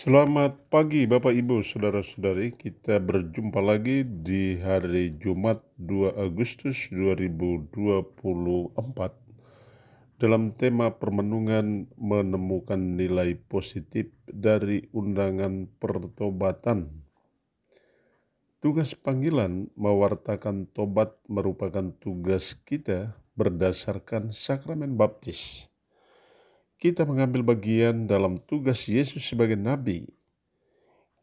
Selamat pagi Bapak Ibu Saudara-saudari, kita berjumpa lagi di hari Jumat 2 Agustus 2024 dalam tema permenungan menemukan nilai positif dari undangan pertobatan. Tugas panggilan mewartakan tobat merupakan tugas kita berdasarkan sakramen baptis kita mengambil bagian dalam tugas Yesus sebagai nabi.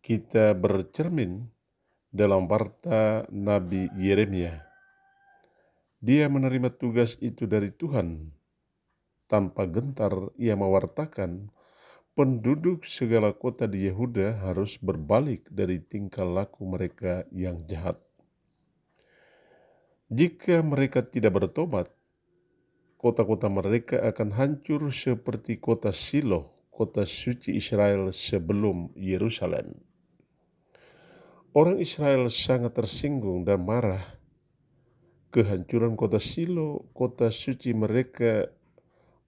Kita bercermin dalam warta Nabi Yeremia. Dia menerima tugas itu dari Tuhan. Tanpa gentar ia mewartakan penduduk segala kota di Yehuda harus berbalik dari tingkah laku mereka yang jahat. Jika mereka tidak bertobat, Kota-kota mereka akan hancur seperti kota Silo, kota suci Israel sebelum Yerusalem. Orang Israel sangat tersinggung dan marah. Kehancuran kota Silo, kota suci mereka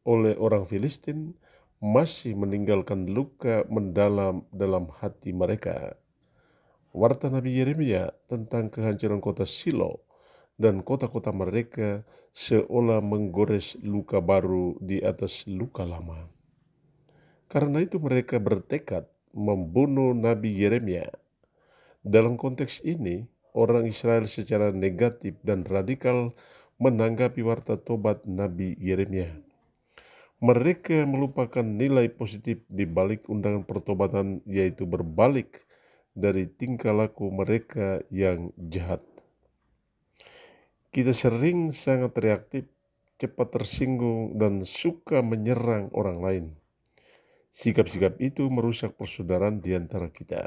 oleh orang Filistin masih meninggalkan luka mendalam dalam hati mereka. Warta Nabi Yeremia tentang kehancuran kota Silo dan kota-kota mereka seolah menggores luka baru di atas luka lama. Karena itu mereka bertekad membunuh Nabi Yeremia. Dalam konteks ini, orang Israel secara negatif dan radikal menanggapi warta tobat Nabi Yeremia. Mereka melupakan nilai positif di balik undangan pertobatan yaitu berbalik dari tingkah laku mereka yang jahat. Kita sering sangat reaktif, cepat tersinggung, dan suka menyerang orang lain. Sikap-sikap itu merusak persaudaraan di antara kita.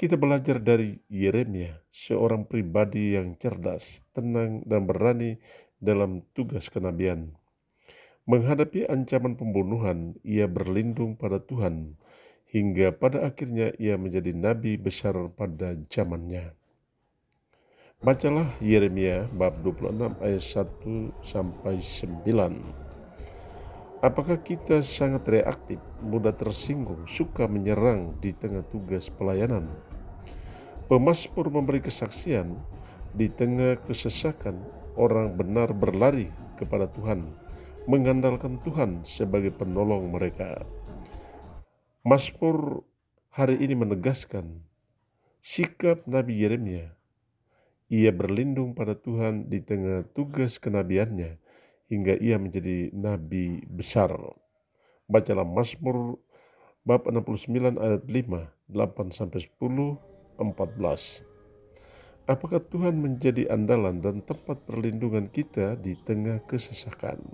Kita belajar dari Yeremia, seorang pribadi yang cerdas, tenang, dan berani dalam tugas kenabian. Menghadapi ancaman pembunuhan, ia berlindung pada Tuhan, hingga pada akhirnya ia menjadi nabi besar pada zamannya. Bacalah Yeremia bab 26 ayat 1 sampai 9. Apakah kita sangat reaktif, mudah tersinggung, suka menyerang di tengah tugas pelayanan? Pemaspur memberi kesaksian di tengah kesesakan orang benar berlari kepada Tuhan, mengandalkan Tuhan sebagai penolong mereka. Maspur hari ini menegaskan sikap Nabi Yeremia ia berlindung pada Tuhan di tengah tugas kenabiannya hingga ia menjadi nabi besar. Bacalah Mazmur bab 69 ayat 5, 8 sampai 10, 14. Apakah Tuhan menjadi andalan dan tempat perlindungan kita di tengah kesesakan?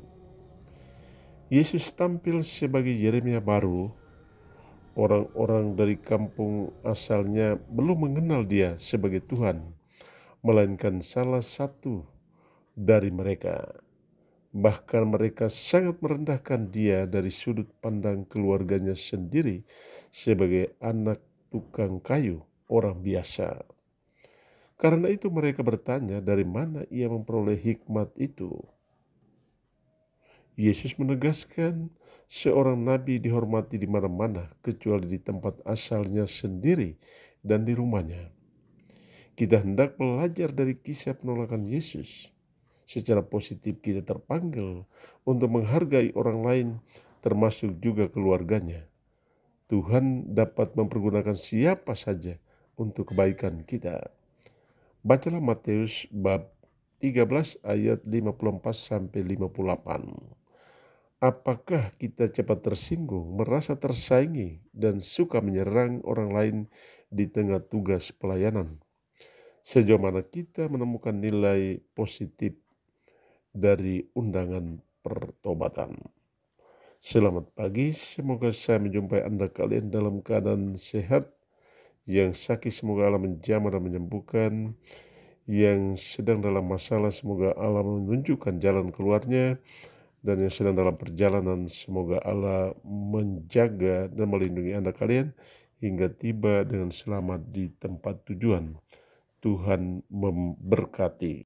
Yesus tampil sebagai Yeremia baru. Orang-orang dari kampung asalnya belum mengenal dia sebagai Tuhan melainkan salah satu dari mereka. Bahkan mereka sangat merendahkan dia dari sudut pandang keluarganya sendiri sebagai anak tukang kayu, orang biasa. Karena itu mereka bertanya dari mana ia memperoleh hikmat itu. Yesus menegaskan seorang nabi dihormati di mana-mana kecuali di tempat asalnya sendiri dan di rumahnya. Kita hendak belajar dari kisah penolakan Yesus. Secara positif kita terpanggil untuk menghargai orang lain termasuk juga keluarganya. Tuhan dapat mempergunakan siapa saja untuk kebaikan kita. Bacalah Matius bab 13 ayat 54 sampai 58. Apakah kita cepat tersinggung, merasa tersaingi, dan suka menyerang orang lain di tengah tugas pelayanan? sejauh mana kita menemukan nilai positif dari undangan pertobatan. Selamat pagi, semoga saya menjumpai Anda kalian dalam keadaan sehat, yang sakit semoga Allah menjamah dan menyembuhkan, yang sedang dalam masalah semoga Allah menunjukkan jalan keluarnya, dan yang sedang dalam perjalanan semoga Allah menjaga dan melindungi Anda kalian hingga tiba dengan selamat di tempat tujuan. Tuhan memberkati.